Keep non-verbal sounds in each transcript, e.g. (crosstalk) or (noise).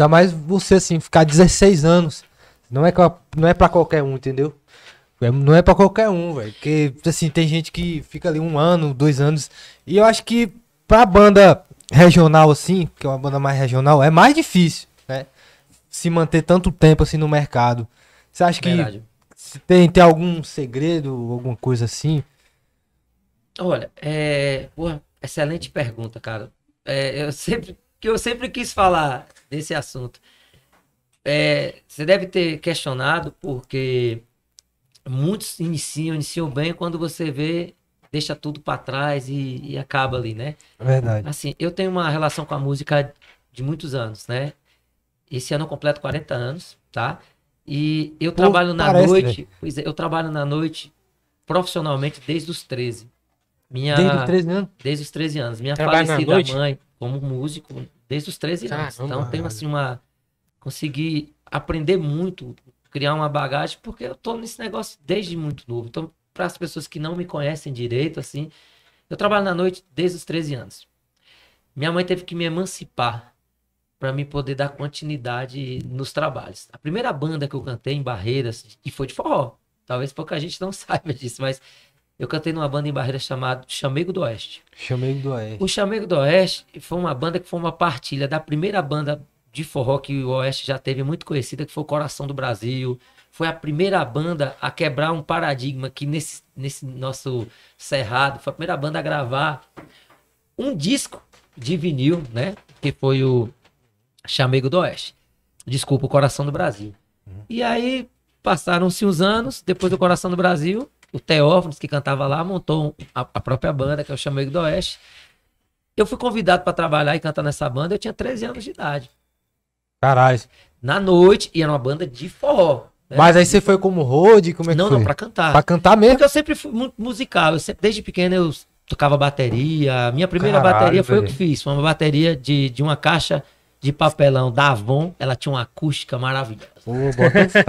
Ainda mais você, assim, ficar 16 anos. Não é, não é pra qualquer um, entendeu? É, não é pra qualquer um, velho. Porque, assim, tem gente que fica ali um ano, dois anos. E eu acho que pra banda regional, assim, que é uma banda mais regional, é mais difícil, né? Se manter tanto tempo, assim, no mercado. Você acha que tem, tem algum segredo, alguma coisa assim? Olha, é. Pô, excelente pergunta, cara. É, eu sempre que eu sempre quis falar desse assunto. É, você deve ter questionado porque muitos iniciam, iniciam bem quando você vê deixa tudo para trás e, e, acaba ali, né? É verdade. Assim, eu tenho uma relação com a música de muitos anos, né? Esse ano eu completo 40 anos, tá? E eu Pô, trabalho na parece, noite, né? pois é, eu trabalho na noite profissionalmente desde os 13. Minha, desde os 13 anos? Desde os 13 anos. Minha Trabalho falecida mãe, como músico, desde os 13 Caramba, anos. Então tenho assim uma. Consegui aprender muito, criar uma bagagem, porque eu tô nesse negócio desde muito novo. Então, para as pessoas que não me conhecem direito, assim, eu trabalho na noite desde os 13 anos. Minha mãe teve que me emancipar para me poder dar continuidade nos trabalhos. A primeira banda que eu cantei em Barreiras, e foi de forró. Talvez pouca gente não (laughs) saiba disso, mas eu cantei numa banda em Barreira chamada Chamego do Oeste. Chamego do Oeste. O Chamego do Oeste foi uma banda que foi uma partilha da primeira banda de forró que o Oeste já teve muito conhecida, que foi o Coração do Brasil. Foi a primeira banda a quebrar um paradigma que nesse, nesse nosso cerrado, foi a primeira banda a gravar um disco de vinil, né? Que foi o Chamego do Oeste. Desculpa, o Coração do Brasil. Uhum. E aí passaram-se os anos, depois do Coração do Brasil, o Teófanes, que cantava lá, montou a, a própria banda, que eu chamei do Oeste. Eu fui convidado para trabalhar e cantar nessa banda, eu tinha 13 anos de idade. Caralho. Na noite, e era uma banda de forró. Né? Mas aí você foi como road, como é não, que Não, não, pra cantar. Pra cantar mesmo? Porque eu sempre fui muito musical, eu sempre, desde pequeno eu tocava bateria. Minha primeira Caralho, bateria foi o que fiz, uma bateria de, de uma caixa de papelão da Avon, ela tinha uma acústica maravilhosa. Pô, bota fé.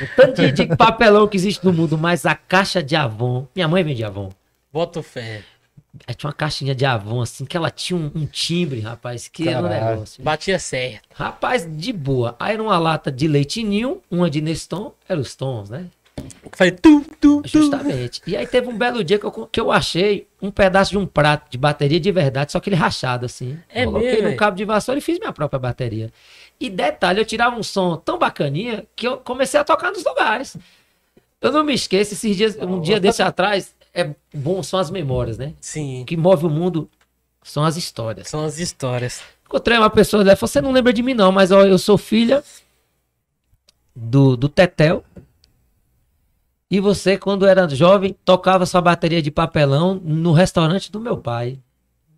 O (laughs) tanto de, de, papelão que existe no mundo, mas a caixa de Avon. Minha mãe vende Avon. Bota fé. Aí tinha uma caixinha de Avon, assim, que ela tinha um, um timbre, rapaz, que Caralho. era um negócio. Batia certo. Rapaz, de boa. Aí era uma lata de leitinho, uma de Neston, eram os tons, né? Falei, tu, tu, tu. Justamente. E aí teve um belo dia que eu, que eu achei um pedaço de um prato de bateria de verdade, só que ele rachado assim. É Coloquei mesmo, num cabo de vassoura e fiz minha própria bateria. E detalhe, eu tirava um som tão bacaninha que eu comecei a tocar nos lugares. Eu não me esqueço, esses dias, um dia desse atrás, é bom, são as memórias, né? Sim. O que move o mundo são as histórias. São as histórias. Encontrei uma pessoa, ela falou, você não lembra de mim não, mas ó, eu sou filha do, do Tetel, e você, quando era jovem, tocava sua bateria de papelão no restaurante do meu pai.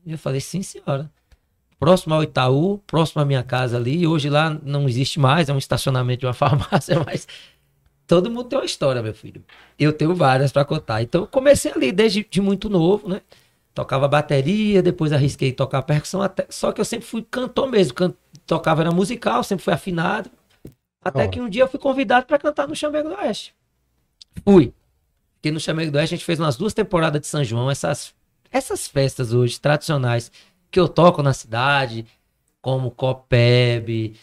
E eu falei, sim, senhora. Próximo ao Itaú, próximo à minha casa ali. Hoje lá não existe mais, é um estacionamento de uma (laughs) farmácia, mas todo mundo tem uma história, meu filho. Eu tenho várias para contar. Então, eu comecei ali desde de muito novo, né? Tocava bateria, depois arrisquei tocar percussão, até... só que eu sempre fui cantor mesmo. Can... Tocava era musical, sempre fui afinado. Até oh. que um dia eu fui convidado para cantar no Xambeco do Oeste. Fui. que no Chamego do Oeste, a gente fez umas duas temporadas de São João. Essas, essas festas hoje tradicionais que eu toco na cidade, como Copeb,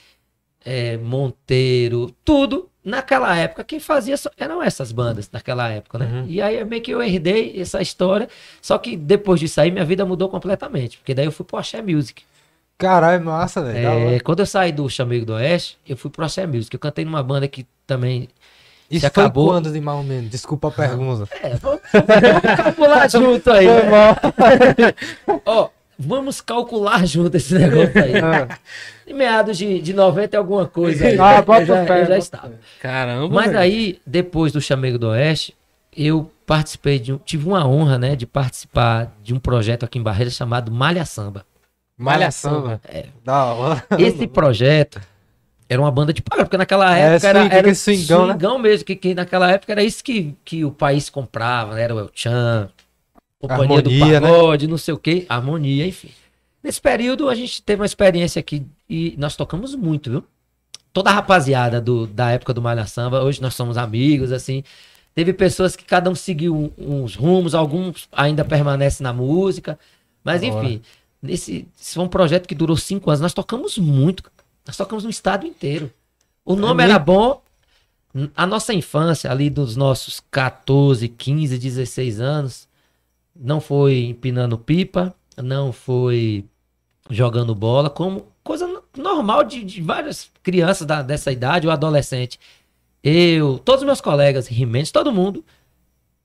é, Monteiro, tudo. Naquela época, quem fazia só, eram essas bandas, naquela época, né? Uhum. E aí meio que eu herdei essa história. Só que depois disso aí, minha vida mudou completamente. Porque daí eu fui pro Axé Music. Caralho, é massa, velho. É, quando eu saí do Chamego do Oeste, eu fui pro Axé Music. Eu cantei numa banda que também isso acabou... quando de mal menos? Desculpa a pergunta. É, vamos, vamos calcular (laughs) junto aí. Foi mal. Né? Ó, vamos calcular junto esse negócio aí. Ah. em meados de, de 90 alguma coisa. Aí, (laughs) ah, bota eu já, pé, eu já estava. Caramba. Mas aí, depois do Chamego do Oeste, eu participei de um, tive uma honra, né, de participar de um projeto aqui em Barreira chamado Malha Samba. Malha Samba. É. Da hora. Esse projeto era uma banda de paga, porque naquela é, época é, era, swing, era swingão, swingão né? mesmo, que, que, naquela época era isso que, que o país comprava, né? Era o El Chan, Companhia harmonia, do né? Pagode, né? não sei o que, harmonia, enfim. Nesse período a gente teve uma experiência aqui e nós tocamos muito, viu? Toda a rapaziada do, da época do Malha Samba, hoje nós somos amigos, assim. Teve pessoas que cada um seguiu uns rumos, alguns ainda permanecem na música, mas Agora. enfim. Esse, esse foi um projeto que durou cinco anos. Nós tocamos muito. Nós tocamos no estado inteiro. O é nome era bom. A nossa infância, ali dos nossos 14, 15, 16 anos, não foi empinando pipa, não foi jogando bola, como coisa normal de, de várias crianças da, dessa idade ou adolescente. Eu, todos os meus colegas, Rimendes, todo mundo,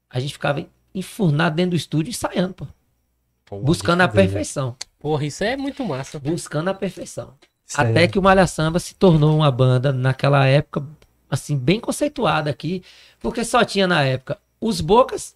a gente ficava enfurnado dentro do estúdio ensaiando, pô. Porra, buscando é a perfeição. Porra, isso é muito massa. Pô. Buscando a perfeição. Até é. que o Malha Samba se tornou uma banda naquela época, assim, bem conceituada aqui, porque só tinha na época os Bocas.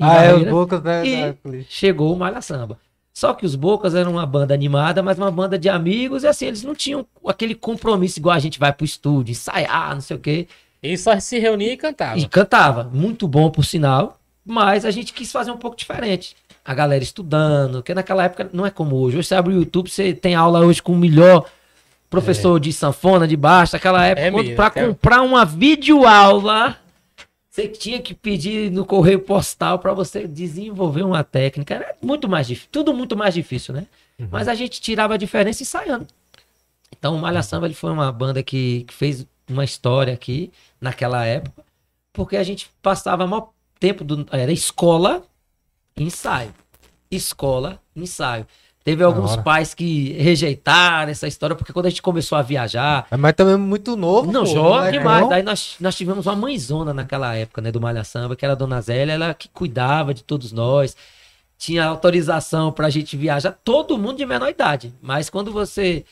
Ah, é, os Bocas, né? E chegou o Malha Samba. Só que os Bocas eram uma banda animada, mas uma banda de amigos, e assim, eles não tinham aquele compromisso igual a gente vai pro estúdio, ensaiar, não sei o quê. E só se reunia e cantava. E cantava. Muito bom, por sinal, mas a gente quis fazer um pouco diferente a galera estudando, que naquela época não é como hoje. Hoje você abre o YouTube, você tem aula hoje com o melhor professor é. de sanfona, de baixo, naquela é época, é para comprar uma videoaula, você tinha que pedir no correio postal para você desenvolver uma técnica. Era muito mais difícil, tudo muito mais difícil, né? Uhum. Mas a gente tirava a diferença ensaiando. Então, o Malha uhum. Samba ele foi uma banda que, que fez uma história aqui naquela época, porque a gente passava maior tempo do, era escola ensaio. Escola, ensaio. Teve alguns pais que rejeitaram essa história, porque quando a gente começou a viajar. Mas também muito novo. Não, jovem demais. Daí nós, nós tivemos uma mãezona naquela época, né, do Malha Samba, que era a dona Zélia, ela que cuidava de todos nós. Tinha autorização pra gente viajar, todo mundo de menor idade. Mas quando você.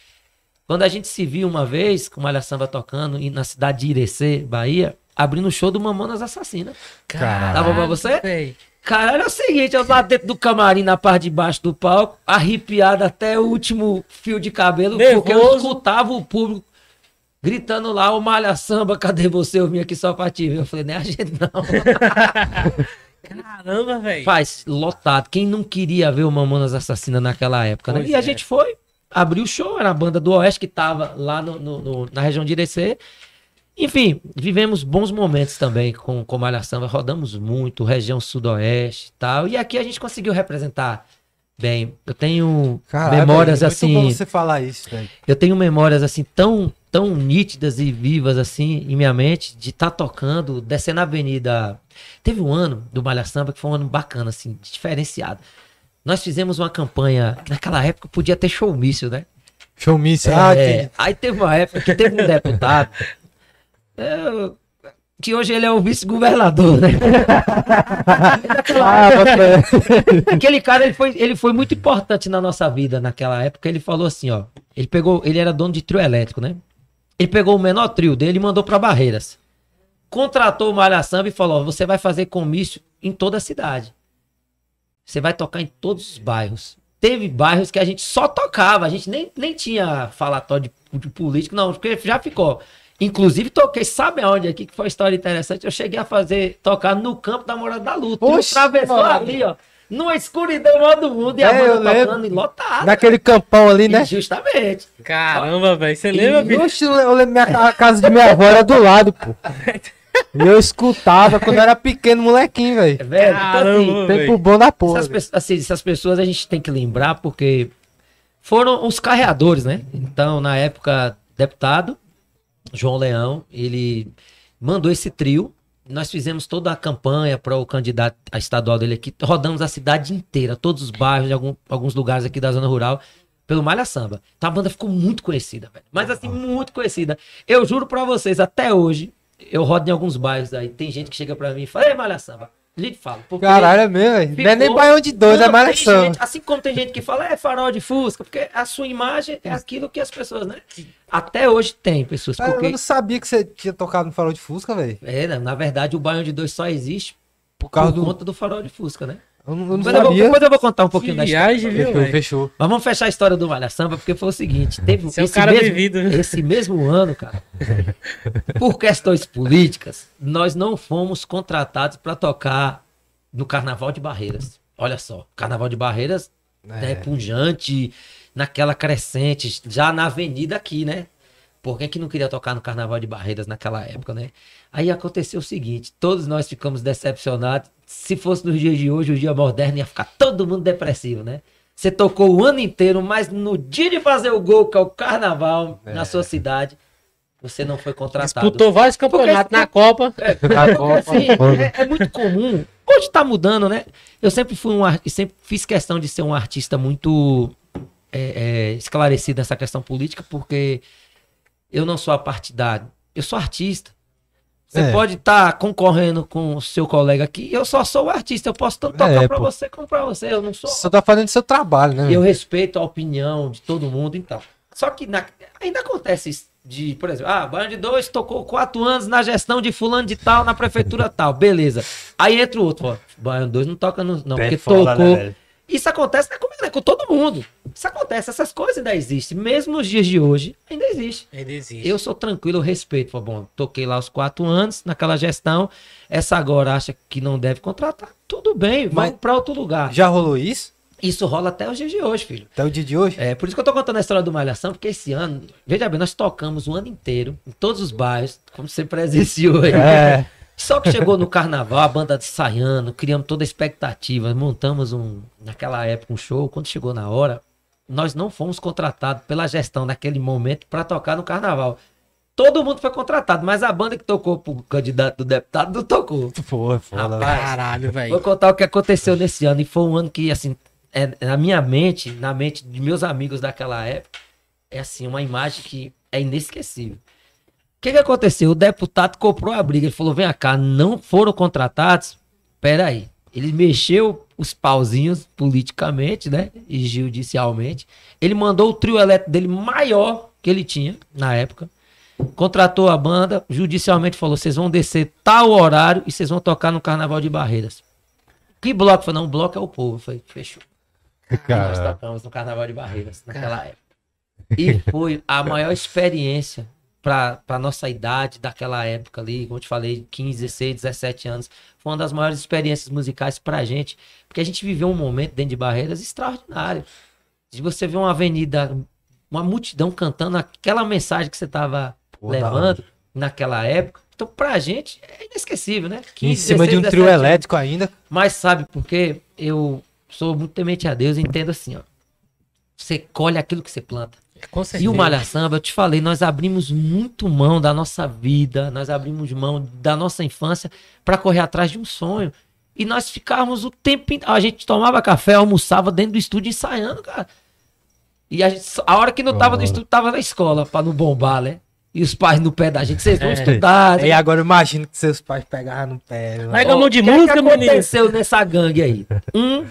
Quando a gente se viu uma vez com Malha Samba tocando na cidade de Irecê, Bahia, abrindo o show do Mamonas Assassina. Caralho. Tava pra você? Sei. Cara, era o seguinte, eu lá dentro do camarim, na parte de baixo do palco, arrepiado até o último fio de cabelo, Nervoso. porque eu escutava o público gritando lá, o Malha Samba, cadê você? Eu vim aqui só pra ti. Eu falei, nem é a gente não. (laughs) Caramba, velho. Faz, lotado. Quem não queria ver o Mamonas Assassina naquela época, né? E é. a gente foi, abriu o show, era a banda do Oeste que tava lá no, no, no na região de DC. Enfim, vivemos bons momentos também com, com Malha Samba, rodamos muito, região sudoeste e tal. E aqui a gente conseguiu representar bem. Eu tenho Caralho, memórias é muito assim. Bom você falar isso, velho. Eu tenho memórias assim tão, tão nítidas e vivas assim em minha mente de estar tá tocando, descendo a avenida. Teve um ano do Malha Samba que foi um ano bacana, assim, diferenciado. Nós fizemos uma campanha, naquela época podia ter showmício, né? Showmício, é, ah, que... Aí teve uma época que teve um deputado eu, é, que hoje ele é o vice-governador, né? (laughs) Ah, é. Aquele cara, ele foi, ele foi muito importante na nossa vida naquela época. Ele falou assim, ó. Ele pegou, ele era dono de trio elétrico, né? Ele pegou o menor trio dele e mandou para Barreiras. Contratou o Malha e falou: ó, você vai fazer comício em toda a cidade. Você vai tocar em todos os bairros. Teve bairros que a gente só tocava, a gente nem, nem tinha falatório de, de político, não, porque já ficou. Inclusive, toquei, sabe aonde aqui, que foi uma história interessante? Eu cheguei a fazer, tocar no campo da Morada da Luta. Poxa, atravessou mano. ali, ó. Numa escuridão lá do mundo e é, a banda tocando e lotada. Naquele campão ali, né? E justamente. Caramba, velho. Você lembra, bicho? Oxe, eu lembro a casa de minha avó era do lado, pô. E eu escutava quando eu era pequeno, molequinho, velho. É velho, Caramba, então, assim, tempo bom da porra. Essas, assim, essas pessoas a gente tem que lembrar porque foram os carreadores, né? Então, na época, deputado, João Leão, ele mandou esse trio. Nós fizemos toda a campanha para o candidato a estadual dele aqui. Rodamos a cidade inteira, todos os bairros, algum, alguns lugares aqui da zona rural, pelo Malha Samba. Então a banda ficou muito conhecida, velho. Mas assim, uhum. muito conhecida. Eu juro para vocês, até hoje, eu rodo em alguns bairros aí. Tem gente que chega para mim e fala: Ei, Malha Samba, lhe falo. Caralho, é mesmo. Ficou... Não é nem baião de dois, não, é malhação. Gente, assim como tem gente que fala, é farol de Fusca, porque a sua imagem é aquilo que as pessoas, né? Até hoje tem pessoas. Porque... eu não sabia que você tinha tocado no farol de Fusca, velho. É, na verdade o baião de dois só existe por, causa do... conta do farol de Fusca, né? Eu não, eu não sabia. Eu vou, depois eu vou contar um pouquinho que da história. Viagem, viu, fechou, fechou. Mas vamos fechar a história do Malha Samba, porque foi o seguinte: teve Você esse, é cara mesmo, vivido. esse mesmo ano, cara, por questões políticas, nós não fomos contratados para tocar no Carnaval de Barreiras. Olha só, Carnaval de Barreiras é. né, pujante, naquela crescente, já na avenida aqui, né? Por que, que não queria tocar no Carnaval de Barreiras naquela época, né? Aí aconteceu o seguinte: todos nós ficamos decepcionados se fosse nos dias de hoje, o dia moderno, ia ficar todo mundo depressivo, né? Você tocou o ano inteiro, mas no dia de fazer o gol, que é o carnaval, é. na sua cidade, você não foi contratado. Disputou vários campeonatos é, é, é, porque, assim, na Copa. É, na Copa. Assim, é, é, muito comum. Hoje está mudando, né? Eu sempre fui um e sempre fiz questão de ser um artista muito é, esclarecido nessa questão política, porque eu não sou a partidário. Eu sou artista. Você é. pode estar tá concorrendo com o seu colega aqui. Eu só sou o artista. Eu posso tanto tocar é, para você como pra você. Eu não sou. Você tá fazendo seu trabalho, né? Eu respeito a opinião de todo mundo, então. Só que na... ainda acontece de, por exemplo, ah, Baiano de Dois tocou quatro anos na gestão de fulano de tal, na prefeitura tal, beleza. Aí entra o outro, ó, de Dois não toca no, não, Bem porque né, tocou né, isso acontece é com todo mundo. Isso acontece, essas coisas ainda existem. Mesmo nos dias de hoje, ainda existe. Ainda existe. Eu sou tranquilo, eu respeito. Falo, bom, toquei lá os quatro anos naquela gestão. Essa agora acha que não deve contratar. Tudo bem, vamos para outro lugar. Já rolou isso? Isso rola até os dias de hoje, filho. Até o dia de hoje? É, por isso que eu tô contando a história do Malhação, porque esse ano, veja bem, nós tocamos o ano inteiro, em todos os bairros, como você presenciou aí. É. (laughs) Só que chegou no carnaval, a banda ensaiando, criamos toda a expectativa, montamos um, naquela época um show. Quando chegou na hora, nós não fomos contratados pela gestão naquele momento para tocar no carnaval. Todo mundo foi contratado, mas a banda que tocou pro candidato do deputado não tocou. Foi, foi. Rapaz, né? caralho, velho. Vou contar o que aconteceu nesse ano. E foi um ano que, assim, é, na minha mente, na mente de meus amigos daquela época, é assim, uma imagem que é inesquecível que, que aconteceu? O deputado comprou a briga. Ele falou: vem cá, não foram contratados? Peraí. Ele mexeu os pauzinhos politicamente, né? E judicialmente. Ele mandou o trio elétrico dele maior que ele tinha na época. Contratou a banda, judicialmente falou: vocês vão descer tal horário e vocês vão tocar no Carnaval de Barreiras. Que bloco? Falei, não, o bloco é o povo. Eu falei, fechou. Cara... Ah, nós tocamos no Carnaval de Barreiras naquela época. E foi a maior experiência para a nossa idade daquela época ali, como eu te falei, 15, 16, 17 anos, foi uma das maiores experiências musicais para a gente, porque a gente viveu um momento dentro de Barreiras extraordinário. De você ver uma avenida, uma multidão cantando aquela mensagem que você estava levando naquela época. Então, para a gente, é inesquecível, né? 15, em cima 16, de um trio anos. elétrico ainda. Mas sabe porque eu sou muito temente a Deus e entendo assim, ó. Você colhe aquilo que você planta. Com E o Malha Samba, eu te falei, nós abrimos muito mão da nossa vida, nós abrimos mão da nossa infância para correr atrás de um sonho. E nós ficávamos o tempo. A gente tomava café, almoçava dentro do estúdio ensaiando, cara. E a, gente, a hora que não tava no estúdio, tava na escola, pra não bombar, né? E os pais no pé da gente, vocês vão é. estudar. E né? agora imagina que seus pais pegaram no pé. Pega né? a mão de música, O que é aconteceu nessa gangue aí? Um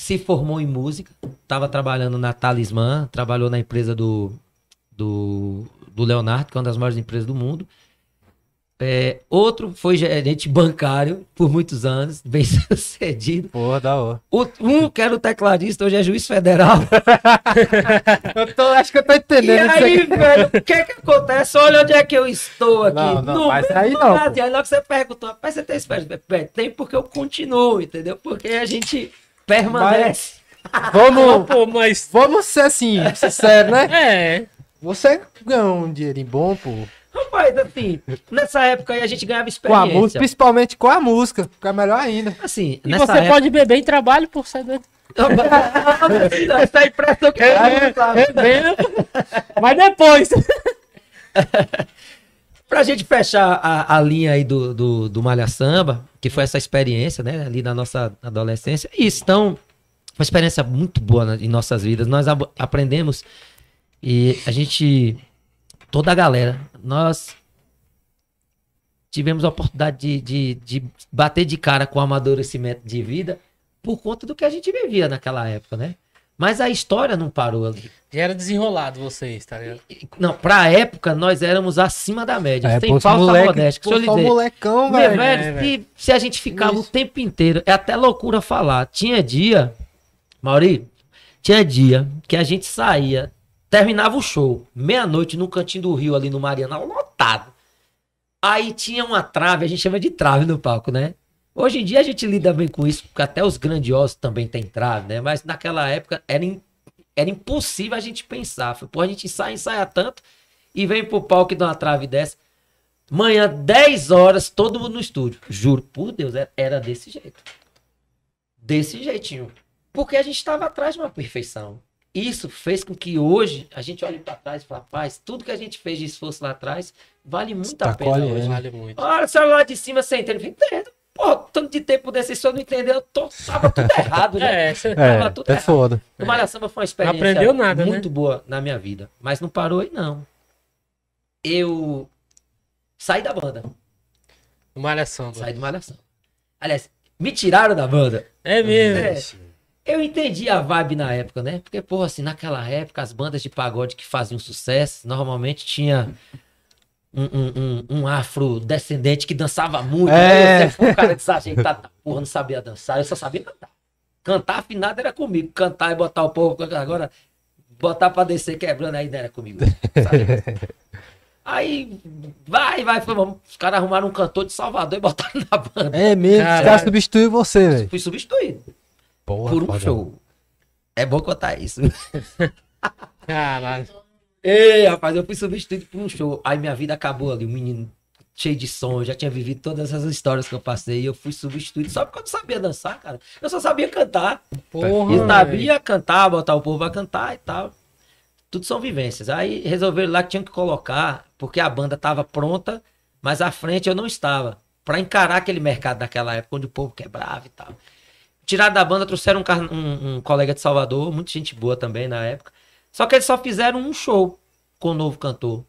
se formou em música, estava trabalhando na Talismã, trabalhou na empresa do, do, do Leonardo, que é uma das maiores empresas do mundo. É, outro foi gerente bancário por muitos anos, (laughs) bem sucedido. Porra, da hora. O, um que era o tecladista, hoje é juiz federal. (laughs) eu tô, acho que eu tô entendendo. E aí, velho, o que é que acontece? Olha onde é que eu estou aqui. Não, não, no mas aí não. Aí logo você perguntou, mas você tem espécie? Tem porque eu continuo, entendeu? Porque a gente Permanece. Mas, vamos, Pô, mas... vamos ser assim, sincero, né? É. Você ganhou um dinheirinho bom, pô. Rapaz, assim, nessa época aí a gente ganhava experiência. Com a música, principalmente com a música, fica melhor ainda. Assim, e você época... pode beber em trabalho por sair do... Essa é impressão que é, é, é Mas depois. (laughs) Pra gente fechar a, a linha aí do, do, do, Malha Samba, que foi essa experiência, né, ali na nossa adolescência. E estão. uma experiência muito boa na, em nossas vidas. Nós aprendemos e a gente, toda a galera, nós tivemos a oportunidade de, de, de bater de cara com o amadurecimento de vida por conta do que a gente vivia naquela época, né? Mas a história não parou ali. Já era desenrolado vocês, tá ligado? Não, pra época nós éramos acima da média. É, Tem falta moleque, modéstia. o dizer, molecão, velho. velho é, se, se, a gente ficava Isso. o tempo inteiro, é até loucura falar. Tinha dia, Mauri, tinha dia que a gente saía, terminava o show, meia-noite no cantinho do Rio, ali no Mariana, lotado. Aí tinha uma trave, a gente chama de trave no palco, né? Hoje em dia a gente lida bem com isso, porque até os grandiosos também têm trave, né? Mas naquela época era, in... era impossível a gente pensar. Foi, pô, a gente ensaia, ensaia tanto e vem pro palco e dá uma trave dessa. Manhã, 10 horas, todo mundo no estúdio. Juro, por Deus, era desse jeito. Desse jeitinho. Porque a gente estava atrás de uma perfeição. Isso fez com que hoje a gente olhe para trás e fale, rapaz, tudo que a gente fez de esforço lá atrás vale muito a pena. Hoje. Né? Vale muito. Olha, o celular lá de cima, sem entende, entendo pô tanto de tempo desse, se eu não entendeu, eu tô, tava tudo errado, né? (laughs) É, tava é, tudo é errado. foda. O Malha Samba foi uma experiência Aprendeu nada, né? muito né? boa na minha vida. Mas não parou aí, não. Eu saí da banda. Do Malha Samba. Saí do Malha Samba. Aliás, me tiraram da banda. É mesmo. É. Eu entendi a vibe na época, né? Porque, pô assim, naquela época, as bandas de pagode que faziam sucesso, normalmente tinha um, um, um, um afrodescendente que dançava muito. É. Né? um cara desajeitado, tá, porra, não sabia dançar, eu só sabia cantar. Cantar afinado era comigo, cantar e botar o povo. Agora, botar pra descer quebrando aí não era comigo. (laughs) aí, vai, vai, foi, vamos. os caras arrumaram um cantor de Salvador e botaram na banda. É mesmo, Caralho. os caras substituíram você, velho. Fui substituído. Porra, por um show. É bom contar isso. Caralho. Ei, rapaz, eu fui substituído por um show. Aí minha vida acabou ali, o menino cheio de som, já tinha vivido todas as histórias que eu passei. E eu fui substituído só porque eu não sabia dançar, cara. Eu só sabia cantar. Porra, e sabia véio. cantar, botar o povo a cantar e tal. Tudo são vivências. Aí resolveram lá que tinha que colocar, porque a banda tava pronta, mas à frente eu não estava. para encarar aquele mercado daquela época, onde o povo quebrava e tal. Tiraram da banda, trouxeram um, um, um colega de Salvador, muita gente boa também na época. Só que eles só fizeram um show com o novo cantor.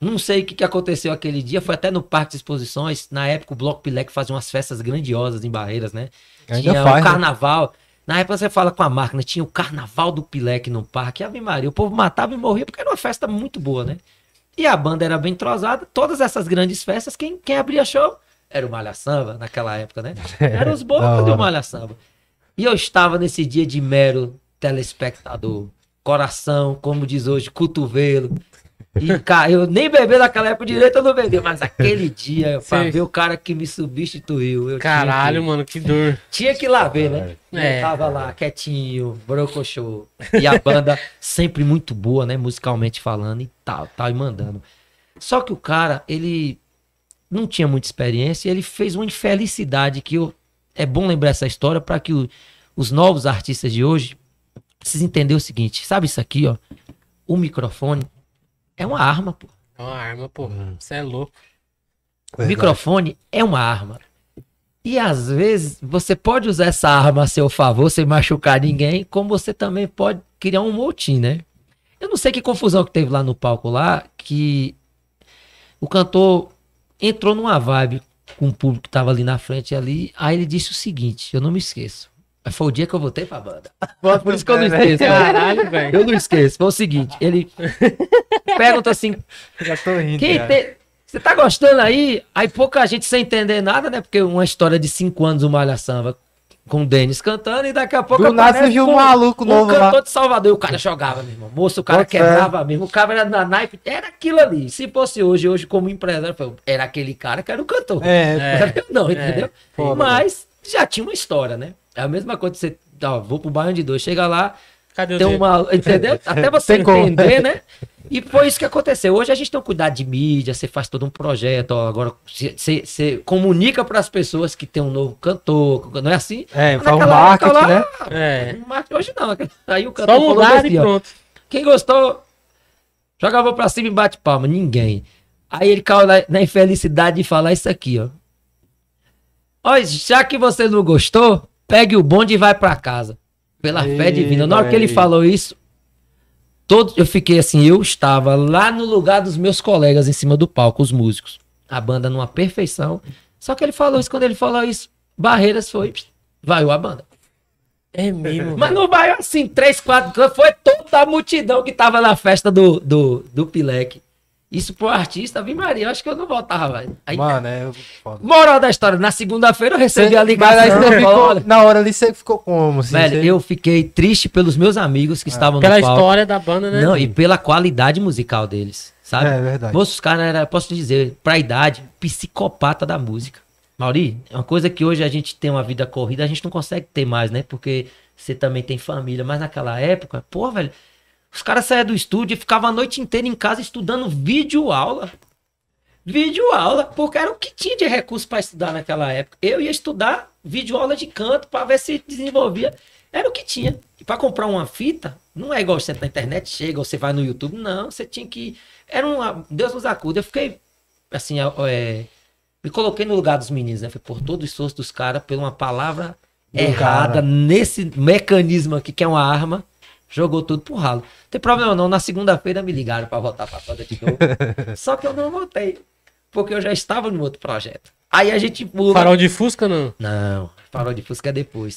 Não sei o que, que aconteceu aquele dia, foi até no Parque de Exposições. Na época o Bloco Pilec fazia umas festas grandiosas em Barreiras, né? Ainda tinha faz, o né? carnaval. Né? Na época você fala com a máquina, tinha o carnaval do Pilec no parque. Ave Maria, o povo matava e morria porque era uma festa muito boa, né? E a banda era bem entrosada. Todas essas grandes festas, quem, quem abria show era o Malha Samba naquela época, né? (laughs) Eram os bocas do Malha Samba. E eu estava nesse dia de mero telespectador coração, como diz hoje, cotovelo. E, cara, eu nem bebi naquela época direito, eu não bebi. Mas aquele (laughs) dia, Sei. pra ver o cara que me substituiu. Caralho, que... mano, que dor. Tinha que ir lá ver, né? É. Eu tava lá, quietinho, brocochô. E a banda sempre muito boa, né? Musicalmente falando e tal, tal, e mandando. Só que o cara, ele não tinha muita experiência, ele fez uma infelicidade que eu... é bom lembrar essa história para que o... os novos artistas de hoje precisa entender o seguinte, sabe isso aqui, ó? O microfone é uma arma, pô. É uma arma, pô. Você é louco. É o microfone é uma arma. E às vezes você pode usar essa arma a seu favor, sem machucar ninguém, como você também pode criar um motim, né? Eu não sei que confusão que teve lá no palco lá, que o cantor entrou numa vibe com o público que tava ali na frente ali, aí ele disse o seguinte, eu não me esqueço. Foi o dia que eu voltei pra banda. Por isso que eu não esqueço. Né? Caralho, velho. Eu não esqueço. Foi o seguinte, ele pergunta assim. Já tô rindo. Quem te... Você tá gostando aí? Aí pouca gente sem entender nada, né? Porque uma história de cinco anos, uma malha samba com o Denis cantando e daqui a pouco Do nada viu um maluco um novo cantor lá. de Salvador e o cara jogava, meu irmão. Moço, o cara quebrava mesmo. O cara era na naipe, era aquilo ali. Se fosse hoje, hoje como empresário, era aquele cara que era o cantor. É, (laughs) não, é. entendeu? É, Mas né? já tinha uma história, né? É a mesma coisa que você. Ó, vou pro bairro de dois, chega lá, Cadê tem uma. Entendeu? (laughs) Até você entender, né? E foi isso que aconteceu. Hoje a gente tem um cuidado de mídia, você faz todo um projeto, ó, agora você, comunica para as pessoas que tem um novo cantor, não é assim? É, faz um marketing, lá, né? Ah, é. Marketing hoje não. Né? (laughs) Aí o cantor Só um assim, e pronto. Ó, quem gostou, joga a mão para cima e bate palma. Ninguém. Aí ele caiu na, na infelicidade de falar isso aqui, ó. Ó, já que você não gostou, pegue o bonde e vai para casa. Pela fé divina. Na hora que ele é. falou isso, todo, eu fiquei assim, eu estava lá no lugar dos meus colegas em cima do palco, os músicos. A banda numa perfeição. Só que ele falou isso, quando ele falou isso, Barreiras foi, vaiou a banda. É mesmo. Mas não bairro assim, três, quatro, foi toda a multidão que tava na festa do, do, do Pileque. Isso pro artista, vi Maria, eu acho que eu não voltava, velho. Aí, Mano, é. Moral da história, na segunda-feira eu recebi você, a ligação. Mas aí você ficou, na hora ali você ficou como? Assim, velho, você... eu fiquei triste pelos meus amigos que é. estavam pela no Pela história da banda, né? Não, e pela qualidade musical deles, sabe? É, é verdade. Moço, os caras eram, posso te dizer, pra idade, psicopata da música. Mauri, é uma coisa que hoje a gente tem uma vida corrida, a gente não consegue ter mais, né? Porque você também tem família, mas naquela época, pô, velho, os caras saíam do estúdio e ficavam a noite inteira em casa estudando vídeo aula. Vídeo aula, porque era o que tinha de recurso para estudar naquela época. Eu ia estudar vídeo aula de canto para ver se desenvolvia. Era o que tinha. E para comprar uma fita, não é igual você tá na internet, chega, ou você vai no YouTube. Não, você tinha que. Era um. Deus nos acuda. Eu fiquei, assim, é... me coloquei no lugar dos meninos, né? Foi por todo o esforço dos caras, por uma palavra Do errada cara. nesse mecanismo aqui, que é uma arma. Jogou tudo pro ralo. Não tem problema não, na segunda-feira me ligaram para voltar pra foda de novo. (laughs) Só que eu não voltei, porque eu já estava no outro projeto. Aí a gente muda. Farol de Fusca, não? Não, farol de Fusca é depois.